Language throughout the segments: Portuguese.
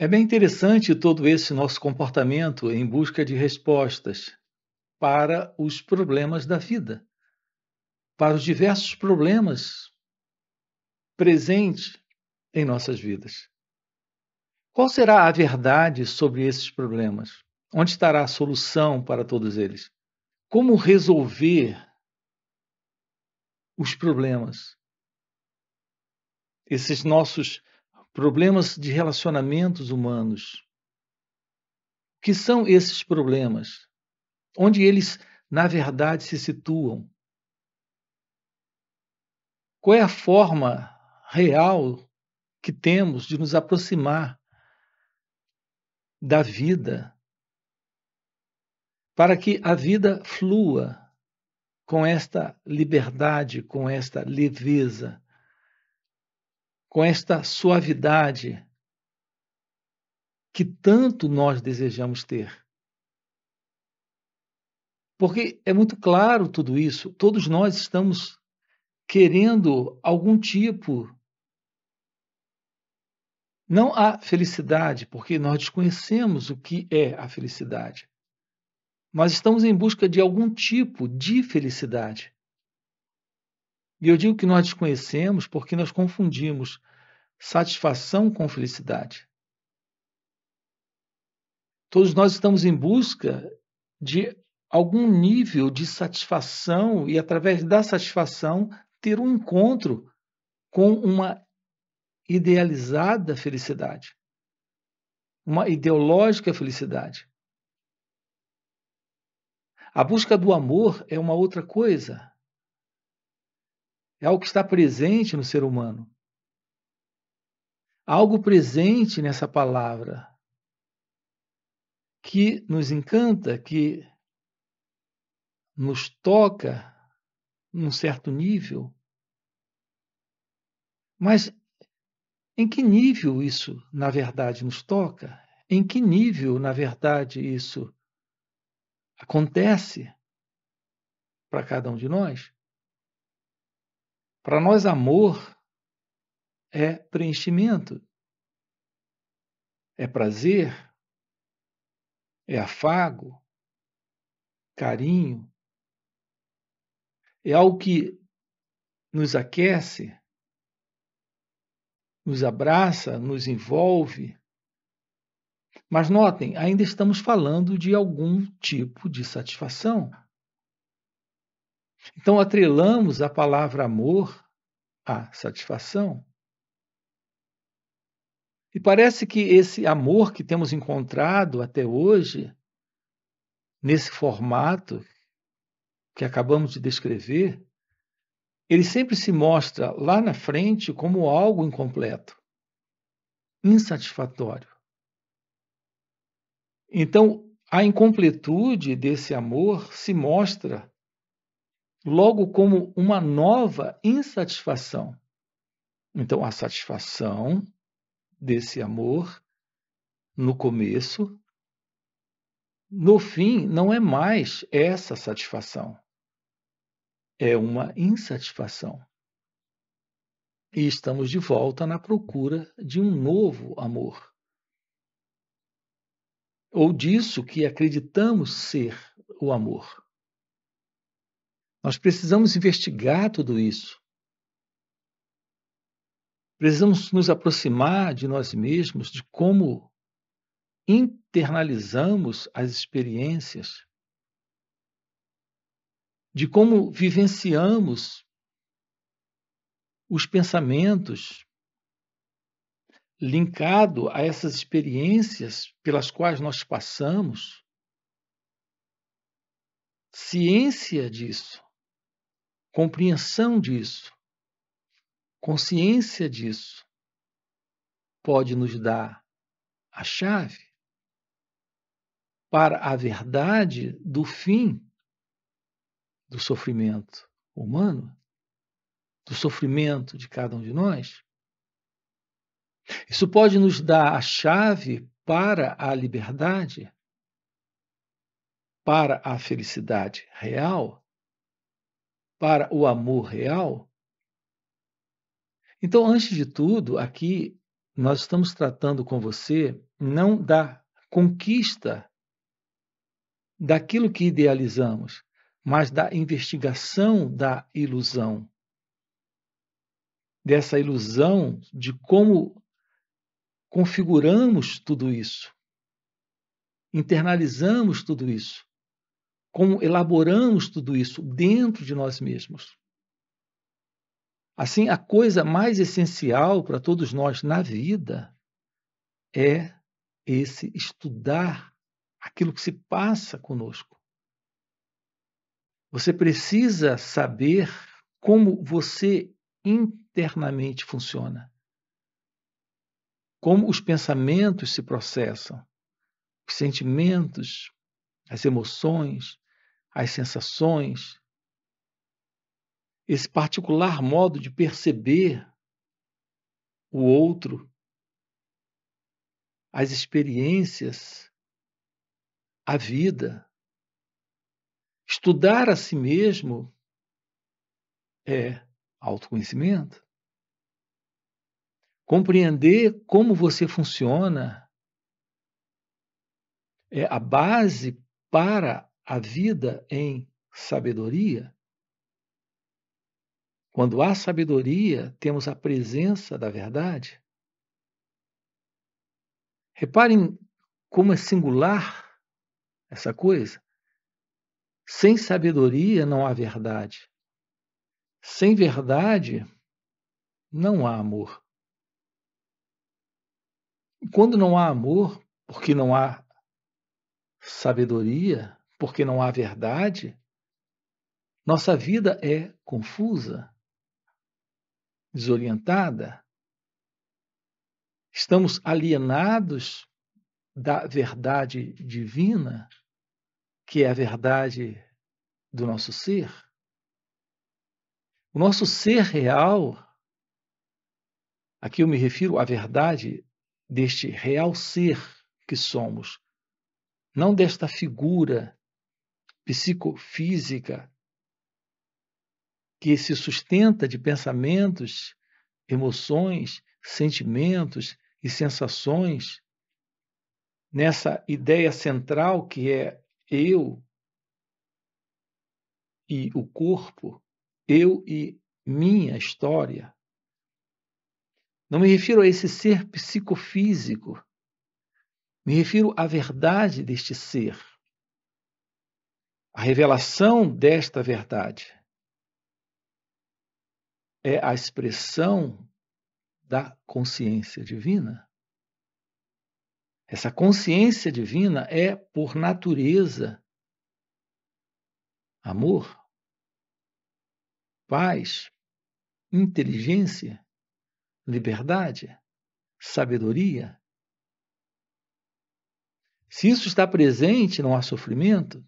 É bem interessante todo esse nosso comportamento em busca de respostas para os problemas da vida, para os diversos problemas presentes em nossas vidas. Qual será a verdade sobre esses problemas? Onde estará a solução para todos eles? Como resolver os problemas? Esses nossos problemas de relacionamentos humanos. O que são esses problemas? Onde eles, na verdade, se situam? Qual é a forma real que temos de nos aproximar da vida para que a vida flua com esta liberdade, com esta leveza? com esta suavidade que tanto nós desejamos ter. Porque é muito claro tudo isso, todos nós estamos querendo algum tipo. Não a felicidade, porque nós desconhecemos o que é a felicidade. Nós estamos em busca de algum tipo de felicidade. E eu digo que nós desconhecemos porque nós confundimos satisfação com felicidade. Todos nós estamos em busca de algum nível de satisfação e, através da satisfação, ter um encontro com uma idealizada felicidade, uma ideológica felicidade. A busca do amor é uma outra coisa. É algo que está presente no ser humano algo presente nessa palavra que nos encanta, que nos toca num certo nível. Mas em que nível isso, na verdade, nos toca? Em que nível, na verdade, isso acontece para cada um de nós? Para nós, amor é preenchimento, é prazer, é afago, carinho, é algo que nos aquece, nos abraça, nos envolve. Mas notem, ainda estamos falando de algum tipo de satisfação. Então atrelamos a palavra amor à satisfação. E parece que esse amor que temos encontrado até hoje, nesse formato que acabamos de descrever, ele sempre se mostra lá na frente como algo incompleto, insatisfatório. Então, a incompletude desse amor se mostra logo como uma nova insatisfação. Então, a satisfação desse amor no começo, no fim não é mais essa satisfação. É uma insatisfação. E estamos de volta na procura de um novo amor. Ou disso que acreditamos ser o amor. Nós precisamos investigar tudo isso Precisamos nos aproximar de nós mesmos, de como internalizamos as experiências, de como vivenciamos os pensamentos, linkado a essas experiências pelas quais nós passamos. Ciência disso, compreensão disso, consciência disso pode nos dar a chave para a verdade do fim do sofrimento humano, do sofrimento de cada um de nós. Isso pode nos dar a chave para a liberdade, para a felicidade real, para o amor real, então, antes de tudo, aqui nós estamos tratando com você não da conquista daquilo que idealizamos, mas da investigação da ilusão. Dessa ilusão de como configuramos tudo isso, internalizamos tudo isso, como elaboramos tudo isso dentro de nós mesmos. Assim, a coisa mais essencial para todos nós na vida é esse estudar aquilo que se passa conosco. Você precisa saber como você internamente funciona, como os pensamentos se processam, os sentimentos, as emoções, as sensações, esse particular modo de perceber o outro, as experiências, a vida. Estudar a si mesmo é autoconhecimento. Compreender como você funciona é a base para a vida em sabedoria. Quando há sabedoria, temos a presença da verdade. Reparem como é singular essa coisa. Sem sabedoria não há verdade. Sem verdade não há amor. E quando não há amor, porque não há sabedoria, porque não há verdade, nossa vida é confusa desorientada? Estamos alienados da verdade divina, que é a verdade do nosso ser? O nosso ser real, aqui eu me refiro à verdade deste real ser que somos, não desta figura psicofísica que se sustenta de pensamentos, emoções, sentimentos e sensações, nessa ideia central que é eu e o corpo, eu e minha história. Não me refiro a esse ser psicofísico, me refiro à verdade deste ser, à revelação desta verdade é a expressão da consciência divina. Essa consciência divina é, por natureza, amor, paz, inteligência, liberdade, sabedoria. Se isso está presente, não há sofrimento,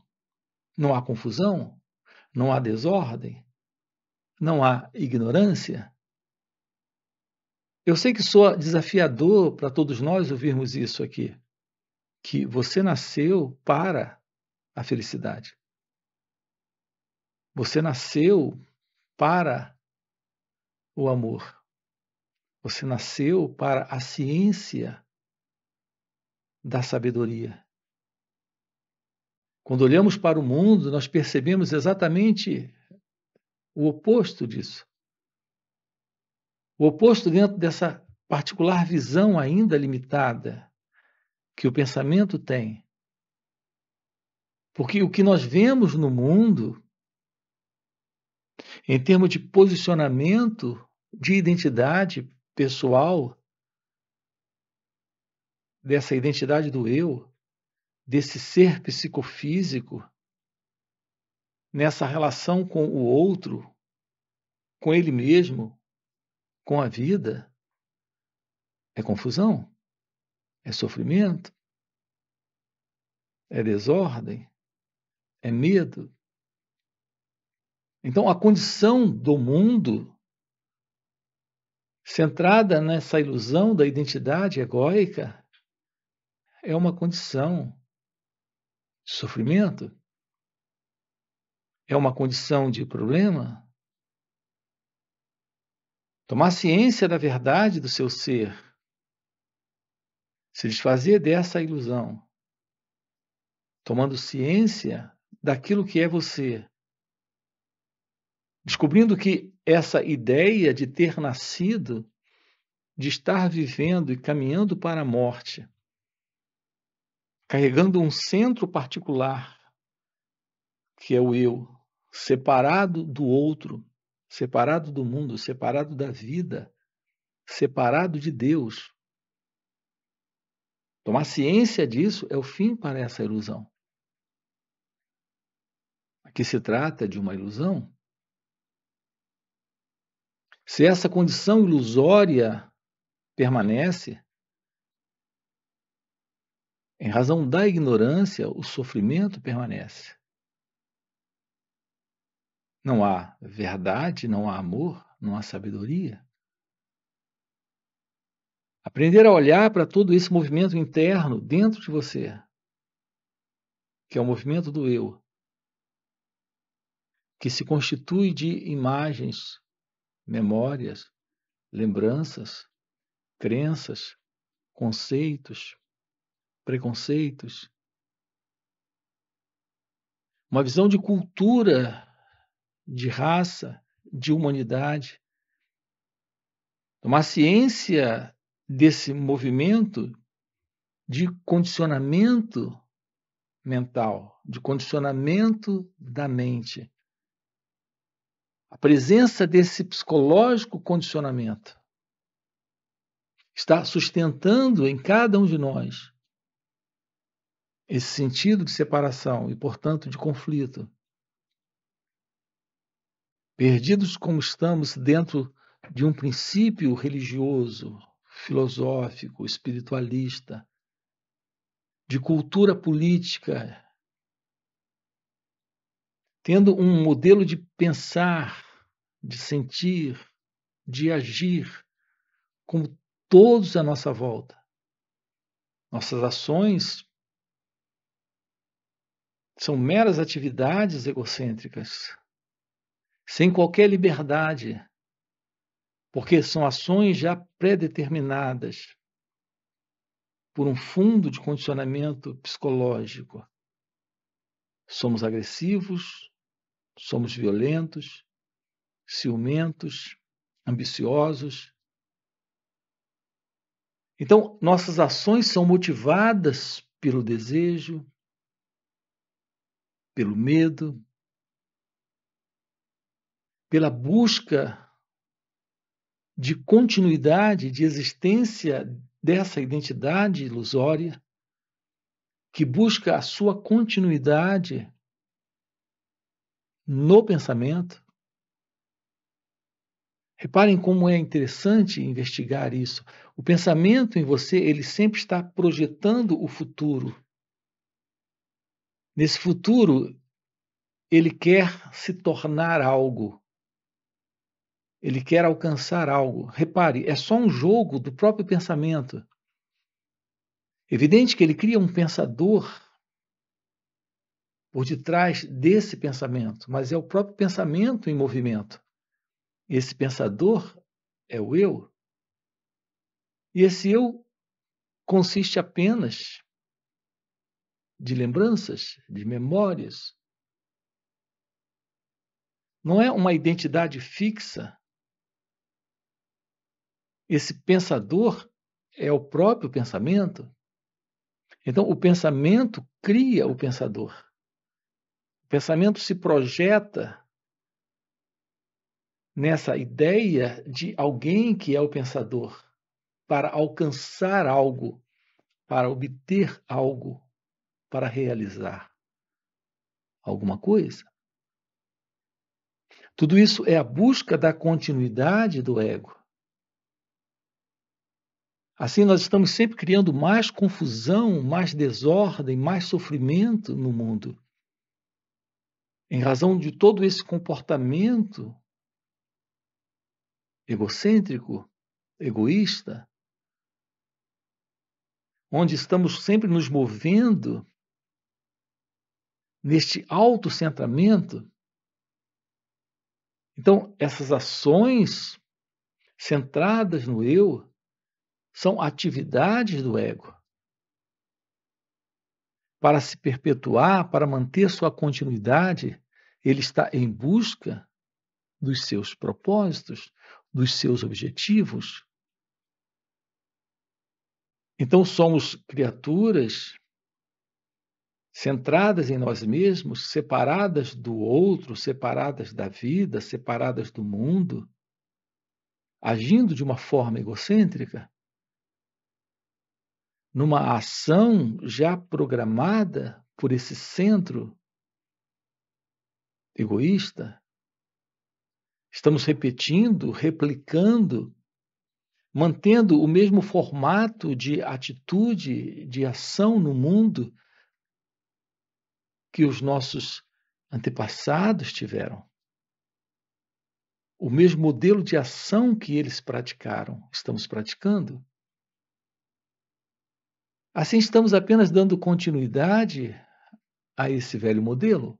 não há confusão, não há desordem, não há ignorância? Eu sei que soa desafiador para todos nós ouvirmos isso aqui, que você nasceu para a felicidade. Você nasceu para o amor. Você nasceu para a ciência da sabedoria. Quando olhamos para o mundo, nós percebemos exatamente o oposto disso. O oposto dentro dessa particular visão ainda limitada que o pensamento tem. Porque o que nós vemos no mundo, em termos de posicionamento, de identidade pessoal, dessa identidade do eu, desse ser psicofísico, nessa relação com o outro, com ele mesmo, com a vida, é confusão, é sofrimento, é desordem, é medo. Então, a condição do mundo, centrada nessa ilusão da identidade egóica, é uma condição de sofrimento, é uma condição de problema? Tomar ciência da verdade do seu ser, se desfazer dessa ilusão, tomando ciência daquilo que é você, descobrindo que essa ideia de ter nascido, de estar vivendo e caminhando para a morte, carregando um centro particular, que é o eu, separado do outro, separado do mundo, separado da vida, separado de Deus. Tomar ciência disso é o fim para essa ilusão. Aqui se trata de uma ilusão. Se essa condição ilusória permanece, em razão da ignorância, o sofrimento permanece. Não há verdade, não há amor, não há sabedoria. Aprender a olhar para todo esse movimento interno dentro de você, que é o movimento do eu, que se constitui de imagens, memórias, lembranças, crenças, conceitos, preconceitos. Uma visão de cultura de raça, de humanidade. Tomar ciência desse movimento de condicionamento mental, de condicionamento da mente. A presença desse psicológico condicionamento está sustentando em cada um de nós esse sentido de separação e, portanto, de conflito. Perdidos como estamos dentro de um princípio religioso, filosófico, espiritualista, de cultura política, tendo um modelo de pensar, de sentir, de agir, como todos à nossa volta. Nossas ações são meras atividades egocêntricas, sem qualquer liberdade, porque são ações já predeterminadas por um fundo de condicionamento psicológico. Somos agressivos, somos violentos, ciumentos, ambiciosos. Então, nossas ações são motivadas pelo desejo, pelo medo, pela busca de continuidade, de existência dessa identidade ilusória, que busca a sua continuidade no pensamento. Reparem como é interessante investigar isso. O pensamento em você, ele sempre está projetando o futuro. Nesse futuro, ele quer se tornar algo. Ele quer alcançar algo. Repare, é só um jogo do próprio pensamento. Evidente que ele cria um pensador por detrás desse pensamento, mas é o próprio pensamento em movimento. Esse pensador é o eu. E esse eu consiste apenas de lembranças, de memórias. Não é uma identidade fixa esse pensador é o próprio pensamento. Então, o pensamento cria o pensador. O pensamento se projeta nessa ideia de alguém que é o pensador para alcançar algo, para obter algo, para realizar alguma coisa. Tudo isso é a busca da continuidade do ego. Assim, nós estamos sempre criando mais confusão, mais desordem, mais sofrimento no mundo. Em razão de todo esse comportamento egocêntrico, egoísta, onde estamos sempre nos movendo neste autocentramento. Então, essas ações centradas no eu são atividades do ego. Para se perpetuar, para manter sua continuidade, ele está em busca dos seus propósitos, dos seus objetivos. Então somos criaturas centradas em nós mesmos, separadas do outro, separadas da vida, separadas do mundo, agindo de uma forma egocêntrica, numa ação já programada por esse centro egoísta? Estamos repetindo, replicando, mantendo o mesmo formato de atitude, de ação no mundo que os nossos antepassados tiveram. O mesmo modelo de ação que eles praticaram, estamos praticando? Assim, estamos apenas dando continuidade a esse velho modelo?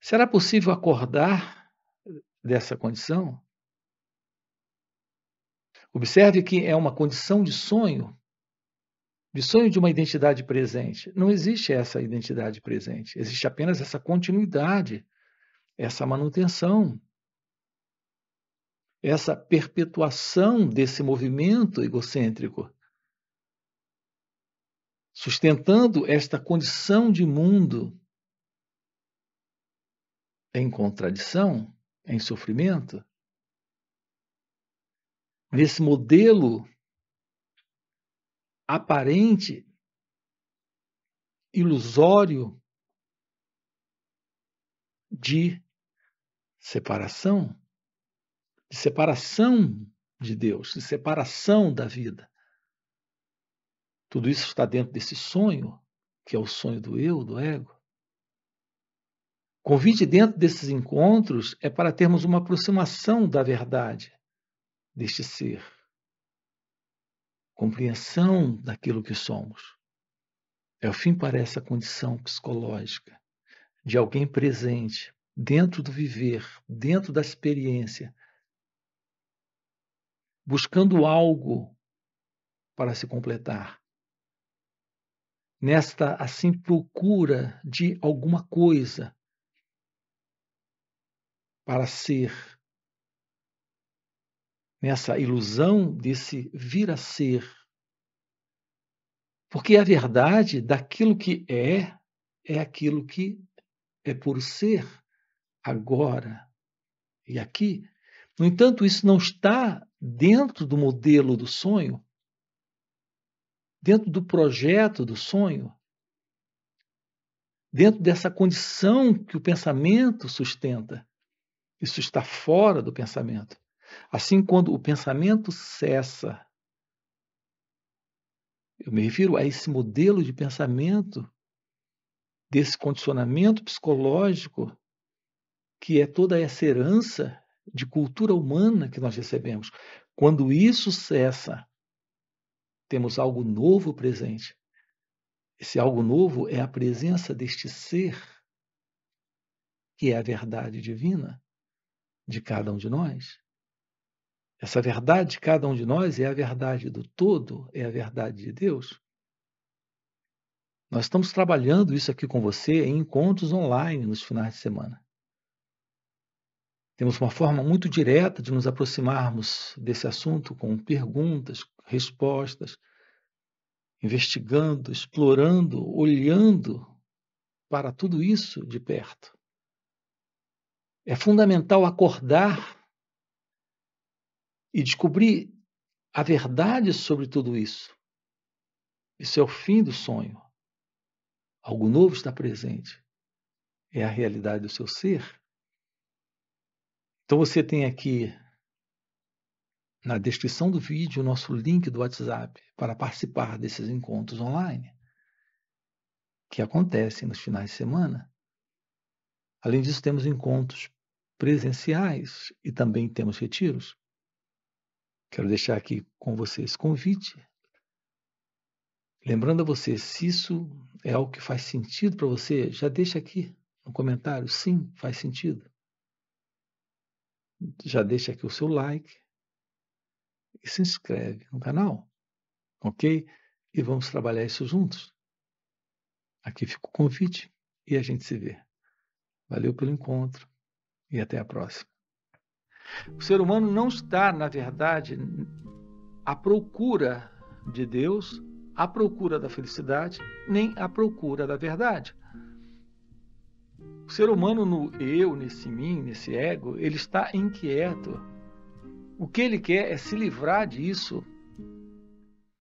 Será possível acordar dessa condição? Observe que é uma condição de sonho, de sonho de uma identidade presente. Não existe essa identidade presente, existe apenas essa continuidade, essa manutenção, essa perpetuação desse movimento egocêntrico sustentando esta condição de mundo em contradição, em sofrimento, nesse modelo aparente, ilusório de separação, de separação de Deus, de separação da vida. Tudo isso está dentro desse sonho, que é o sonho do eu, do ego. Convite dentro desses encontros é para termos uma aproximação da verdade deste ser, compreensão daquilo que somos. É o fim para essa condição psicológica de alguém presente, dentro do viver, dentro da experiência, buscando algo para se completar, nesta assim procura de alguma coisa para ser, nessa ilusão desse vir a ser. Porque a verdade daquilo que é, é aquilo que é por ser agora e aqui. No entanto, isso não está dentro do modelo do sonho, dentro do projeto do sonho, dentro dessa condição que o pensamento sustenta. Isso está fora do pensamento. Assim, quando o pensamento cessa, eu me refiro a esse modelo de pensamento, desse condicionamento psicológico, que é toda essa herança de cultura humana que nós recebemos. Quando isso cessa, temos algo novo presente. Esse algo novo é a presença deste ser, que é a verdade divina de cada um de nós. Essa verdade de cada um de nós é a verdade do todo, é a verdade de Deus. Nós estamos trabalhando isso aqui com você em encontros online nos finais de semana. Temos uma forma muito direta de nos aproximarmos desse assunto com perguntas, respostas, investigando, explorando, olhando para tudo isso de perto. É fundamental acordar e descobrir a verdade sobre tudo isso. Isso é o fim do sonho. Algo novo está presente. É a realidade do seu ser. Então você tem aqui na descrição do vídeo o nosso link do WhatsApp para participar desses encontros online que acontecem nos finais de semana. Além disso, temos encontros presenciais e também temos retiros. Quero deixar aqui com vocês convite. Lembrando a você, se isso é algo que faz sentido para você, já deixa aqui no comentário, sim, faz sentido. Já deixa aqui o seu like e se inscreve no canal, ok? E vamos trabalhar isso juntos. Aqui fica o convite e a gente se vê. Valeu pelo encontro e até a próxima. O ser humano não está, na verdade, à procura de Deus, à procura da felicidade, nem à procura da verdade. O ser humano no eu, nesse mim, nesse ego, ele está inquieto o que ele quer é se livrar disso